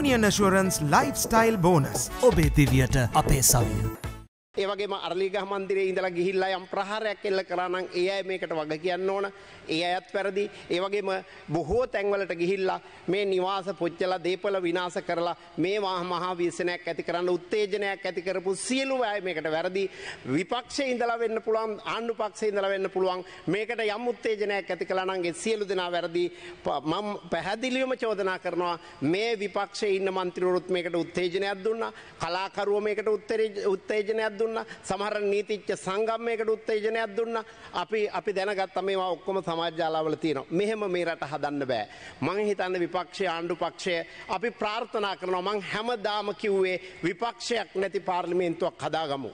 ජනියන් Assurance life style bonus ඔබේ දිවියට අපේ සවිය. ඒ වගේම අරලිගහ මන්දිරේ ඉඳලා ගිහිල්ලා යම් ප්‍රහාරයක් එල්ල කරා නම් ඒ අය මේකට වග කියන්න ඕන. ඒ අයත් වැරදි. ඒ වගේම බොහෝ තැන්වලට ගිහිල්ලා මේ නිවාස පුච්චලා දීපල විනාශ කරලා මේ මහා විශ්නයක් ඇති කරන්න උත්තේජනයක් ඇති කරපු සියලු අය මේකට වැරදි. විපක්ෂයේ ඉඳලා වෙන්න පුළුවන්, ආණ්ඩු පක්ෂයේ ඉඳලා වෙන්න පුළුවන්. මේකට යම් උත්තේජනයක් ඇති කළා නම් ඒ සියලු දෙනා වැරදි. මම පැහැදිලිවම චෝදනා කරනවා මේ විපක්ෂයේ ඉන්න മന്ത്രിවරුත් මේකට උත්තේජනයක් දුන්නා. කලාකරුවෝ මේකට උත්තේජනයක් දුන්නා. සමහර නීතිච්ච සංගම්මයකට උත්තේජනයක් දුන්නා. අපි අපි දැනගත්තා මේවා ඔක්කොම සමාජ ජාලාවල තියෙනවා. මෙහෙම මේ රට හදන්න බෑ. මම හිතන්නේ විපක්ෂය ආණ්ඩු පක්ෂය අපි ප්‍රාර්ථනා කරනවා මං හැමදාම කිව්වේ විපක්ෂයක් නැති පාර්ලිමේන්තුවක් හදාගමු.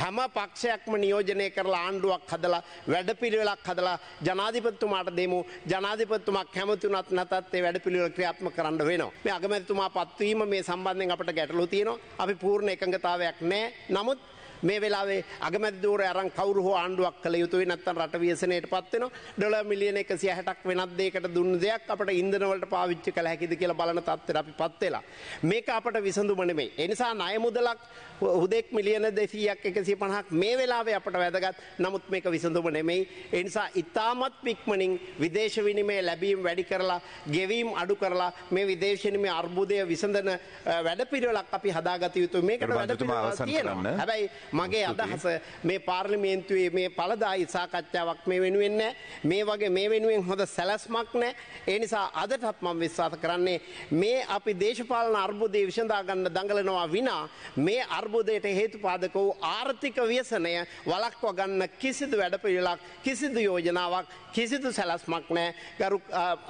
හැම පක්ෂයක්ම නියෝජනය කරලා ආණ්ඩුවක් හදලා වැඩපිළිවෙලක් හදලා ජනාධිපතිතුමාට දෙමු ජනාධිපතිතුමා කැමති වුණත් නැතත් ඒ වැඩපිළිවෙල ක්‍රියාත්මක කරන්න වෙනවා. මේ අගමැතිතුමා පත්වීම මේ සම්බන්ධයෙන් අපට ගැටලු තියෙනවා. අපි පූර්ණ එකඟතාවයක් නැහැ. නමුත් මේ වෙලාවේ අගමැති ධූරය අරන් කවුරු හෝ ආණ්ඩුවක් කළ යුතුයි නැත්නම් රට ව්‍යසනයටපත් වෙනවා. ඩොලර් මිලියන 160ක් වෙනත් දෙයකට දුන්න දෙයක් අපිට ඉන්ධන වලට පාවිච්චි කළ හැකිද කියලා බලන තත්ත්වයට අපිපත් වෙලා. මේක අපට විසඳුම නෙමෙයි. ඒ නිසා ණය මුදලක් හුදෙක් මිලියන 200ක් 150ක් මේ වෙලාවේ අපට වැදගත්. නමුත් මේක විසඳුම නෙමෙයි. ඒ නිසා ඉතාමත් ඉක්මනින් විදේශ විනිමය ලැබීම වැඩි කරලා, ගෙවීම අඩු කරලා මේ විදේශ විනිමය අර්බුදය විසඳන වැඩපිළිවෙලක් අපි හදාගත යුතුයි. මේකට වැඩපිළිවෙලක් තියෙනවා. හැබැයි මගේ අදහස මේ පාර්ලිමේන්තුවේ මේ පළදායි සාකච්ඡාවක් මේ වෙනුවෙන් නෑ. මේ වගේ මේ වෙනුවෙන් හොඳ සැලැස්මක් නෑ. ඒ නිසා අදටත් මම විශ්වාස කරන්නේ මේ අපි දේශපාලන අර්බුදය විසඳා ගන්න දඟලනවා විනා මේ අර්බුදයට හේතුපාදක වූ ආර්ථික ව්‍යසනය වළක්වා ගන්න කිසිදු වැඩපිළිවෙලක් කිසිදු යෝජනාවක් කිසිදු සැලැස්මක් නෑ. ගරු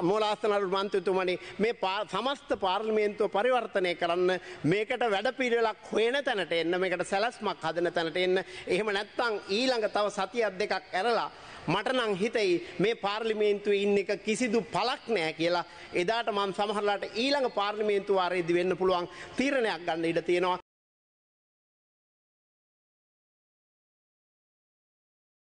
මූලාස්තනරු මන්ත්‍රීතුමනි මේ සමස්ත පාර්ලිමේන්තුව පරිවර්තනය කරන්න මේකට වැඩපිළිවෙලක් හොයන තැනට එන්න මේකට සැලැස්මක් හදන කියන තැනට එන්න. එහෙම නැත්නම් ඊළඟ තව සතියක් දෙකක් ඇරලා මට නම් හිතෙයි මේ පාර්ලිමේන්තුවේ ඉන්න එක කිසිදු පළක් නැහැ කියලා. එදාට මම සමහරලාට ඊළඟ පාර්ලිමේන්තු වාරයේදී වෙන්න පුළුවන් තීරණයක් ගන්න ඉඩ තියෙනවා.